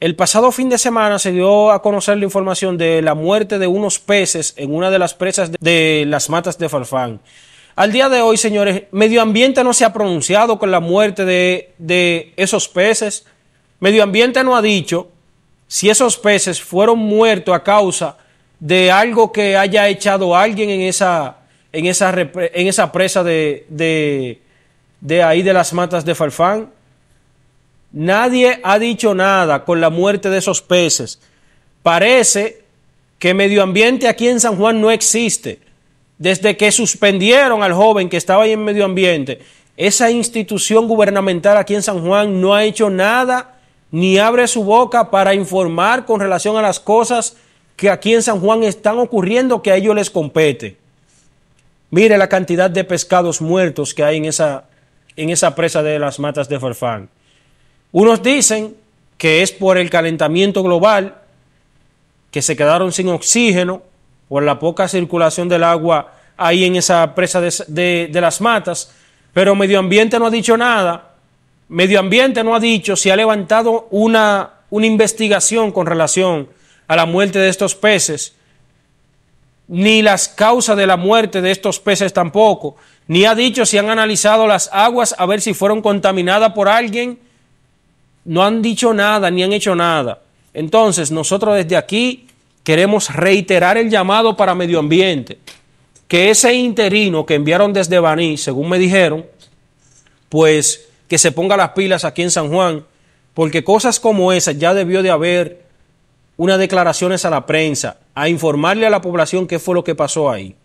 El pasado fin de semana se dio a conocer la información de la muerte de unos peces en una de las presas de las matas de Farfán. Al día de hoy, señores, Medio Ambiente no se ha pronunciado con la muerte de, esos peces. Medio Ambiente no ha dicho si esos peces fueron muertos a causa de algo que haya echado alguien en esa, en esa, en esa presa de, de ahí de las matas de Farfán Nadie ha dicho nada con la muerte de esos peces. Parece que medio ambiente aquí en San Juan no existe. Desde que suspendieron al joven que estaba ahí en medio ambiente, esa institución gubernamental aquí en San Juan no ha hecho nada ni abre su boca para informar con relación a las cosas que aquí en San Juan están ocurriendo que a ellos les compete. Mire la cantidad de pescados muertos que hay en esa, en esa presa de las matas de Farfán. Unos dicen que es por el calentamiento global, que se quedaron sin oxígeno, por la poca circulación del agua ahí en esa presa de, las matas, pero medio ambiente no ha dicho nada, medio ambiente no ha dicho si ha levantado una investigación con relación a la muerte de estos peces, ni las causas de la muerte de estos peces tampoco, ni ha dicho si han analizado las aguas a ver si fueron contaminadas por alguien, no han dicho nada ni han hecho nada. Entonces, nosotros desde aquí queremos reiterar el llamado para medio ambiente, que ese interino que enviaron desde Baní, según me dijeron, pues que se ponga las pilas aquí en San Juan, porque cosas como esas ya debió de haber unas declaraciones a la prensa, a informarle a la población qué fue lo que pasó ahí.